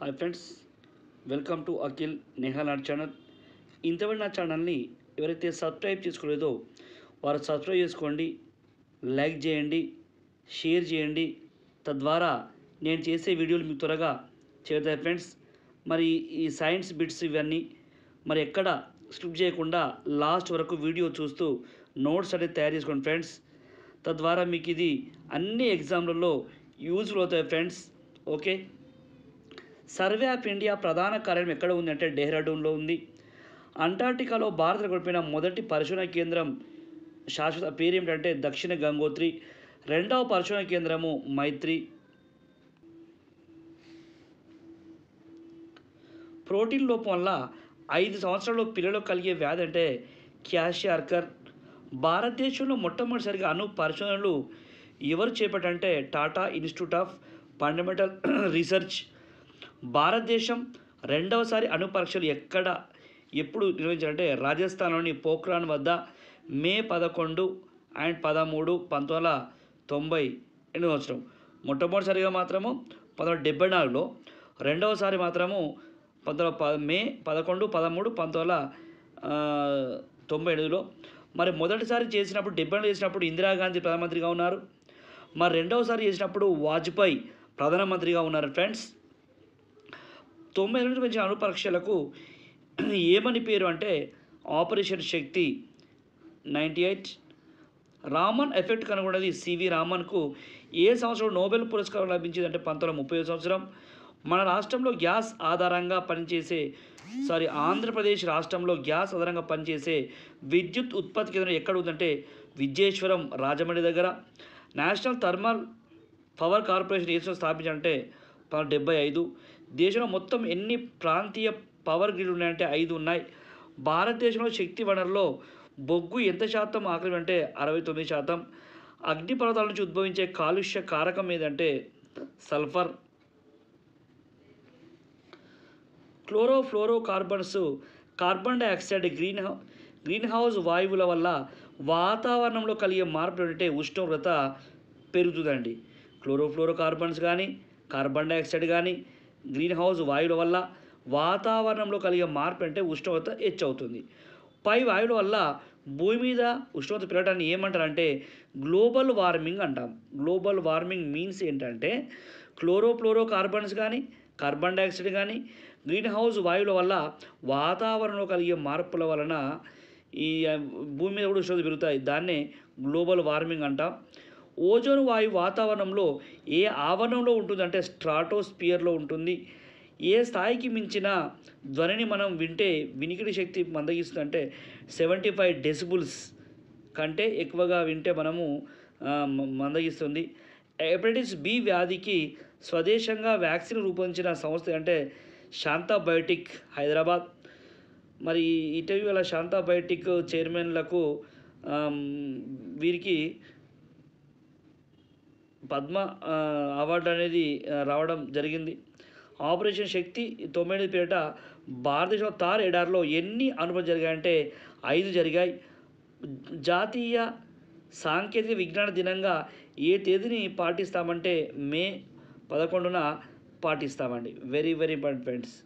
hi friends welcome to Akhil not channel ఇంతవరకు నా ఛానల్ని ఎవరైతే సబ్స్క్రైబ్ చేసుకోలేదో వారు సబ్స్క్రైబ్ చేసుకోండి లైక్ చేయండి షేర్ చేయండి తద్వారా నేను చేసే వీడియోలు మీకు త్వరగా చేరుతాయి ఫ్రెండ్స్ మరి ఈ సైన్స్ బిట్స్ ఇవన్నీ మరి ఎక్కడ స్కిప్ చేయకుండా లాస్ట్ వరకు వీడియో చూస్తూ నోట్స్ అనేది తయారు చేసుకోండి ఫ్రెండ్స్ తద్వారా మీకు ఇది అన్ని ఎగ్జామ్లలో యూజ్ఫుల్ అవుతాయి friends okay survey of India ప్రధాన కార్యాలయం ఎక్కడ ఉంది అంటే డెహ్రాడూన్లో ఉంది అంటార్టికాలో భారత గడిపిన మొదటి పరిశోధన కేంద్రం శాశ్వత పేరు ఏమిటంటే దక్షిణ గంగోత్రి రెండవ పరిశోధన కేంద్రము మైత్రి ప్రోటీన్ లోపం వల్ల ఐదు సంవత్సరాల్లో పిల్లలు కలిగే వ్యాధి అంటే క్యాషియార్కర్ భారతదేశంలో మొట్టమొదటిసారిగా అను పరిశోధనలు ఎవరు చేపట్టంటే Tata institute of fundamental research భారతదేశం రెండవసారి అణు పరీక్షలు ఎక్కడ ఎప్పుడు నిర్వహించారంటే రాజస్థాన్లోని పోఖ్రాన్ వద్ద మే పదకొండు అండ్ పదమూడు పంతొమ్మిది వందల తొంభై ఎనిమిది సంవత్సరం మొట్టమొదటిసారిగా మాత్రము పంతొమ్మిది డెబ్బై నాలుగులో రెండవసారి మాత్రము పంతొమ్మిది మే పదకొండు పదమూడు పంతొమ్మిది వందల తొంభై ఎనిమిదిలో మరి మొదటిసారి చేసినప్పుడు డెబ్బై చేసినప్పుడు ఇందిరాగాంధీ ప్రధానమంత్రిగా ఉన్నారు మరి రెండవసారి చేసినప్పుడు వాజ్పేయి ప్రధానమంత్రిగా ఉన్నారు ఫ్రెండ్స్ తొంభై ఎనిమిది మంచి అణు ఏమని పేరు అంటే operation Shakti ninety eight Raman effect కనుగొన్నది సివి రామన్కు ఏ సంవత్సరం నోబెల్ పురస్కారం లభించింది అంటే పంతొమ్మిది ముప్పై సంవత్సరం మన రాష్ట్రంలో గ్యాస్ ఆధారంగా పనిచేసే సారీ ఆంధ్రప్రదేశ్ రాష్ట్రంలో గ్యాస్ ఆధారంగా పనిచేసే విద్యుత్ ఉత్పత్తి కేంద్రం ఎక్కడ ఉందంటే విజయేశ్వరం రాజమండ్రి దగ్గర నేషనల్ థర్మల్ పవర్ కార్పొరేషన్ ఏ స్థాపించాలంటే పంతొమ్మిది డెబ్బై ఐదు దేశంలో మొత్తం ఎన్ని ప్రాంతీయ పవర్ గ్రిడ్ ఉన్నాయంటే ఐదు ఉన్నాయి భారతదేశంలో శక్తి వనరులో బొగ్గు ఎంత శాతం ఆకలి అంటే అరవై తొమ్మిది శాతం అగ్ని పర్వతాల నుంచి ఉద్భవించే కాలుష్య కారకం ఏదంటే sulphur chlorofluorocarbons carbon dioxide green greenhouse వాయువుల వల్ల వాతావరణంలో కలిగే మార్పులు అంటే ఉష్ణోగ్రత పెరుగుతుందండి క్లోరోఫ్లోరో కార్బన్స్ కానీ కార్బన్ డైఆక్సైడ్ కానీ గ్రీన్ హౌస్ వాయువుల వల్ల వాతావరణంలో కలిగే మార్పు అంటే ఉష్ణోగ్రత హెచ్చవుతుంది పై వాయువుల వల్ల భూమి మీద ఉష్ణోగ్రత పెరగడాన్ని ఏమంటారంటే గ్లోబల్ వార్మింగ్ అంటాం గ్లోబల్ వార్మింగ్ మీన్స్ ఏంటంటే క్లోరోఫ్లోరో కార్బన్స్ కానీ కార్బన్ డైఆక్సైడ్ కానీ గ్రీన్ హౌస్ వాయువుల వల్ల వాతావరణంలో కలిగే మార్పుల వలన ఈ భూమి మీద కూడా ఉష్ణోగ్రత పెరుగుతాయి దాన్నే గ్లోబల్ వార్మింగ్ అంటాం ఓజోన్ వాయు వాతావరణంలో ఏ ఆవరణంలో ఉంటుందంటే స్ట్రాటోస్పియర్లో ఉంటుంది ఏ స్థాయికి మించిన ధ్వనిని మనం వింటే వినికిడి శక్తి మందగిస్తుందంటే సెవెంటీ ఫైవ్ డెసిబుల్స్ కంటే ఎక్కువగా వింటే మనము మందగిస్తుంది హెపటైటిస్ బి వ్యాధికి స్వదేశంగా వ్యాక్సిన్ రూపొందించిన సంస్థ అంటే శాంతా బయోటిక్ హైదరాబాద్ మరి ఇటీవల శాంతా బయోటిక్ చైర్మన్లకు వీరికి పద్మ అవార్డు అనేది రావడం జరిగింది ఆపరేషన్ శక్తి తొమ్మిది పేరిట భారతదేశంలో తార్ ఎడార్లో ఎన్ని అనుభవం జరిగాయంటే ఐదు జరిగాయి జాతీయ సాంకేతిక విజ్ఞాన దినంగా ఏ తేదీని పాటిస్తామంటే మే పదకొండున పాటిస్తామండి వెరీ వెరీ ఇంపార్టెంట్ ఫ్రెండ్స్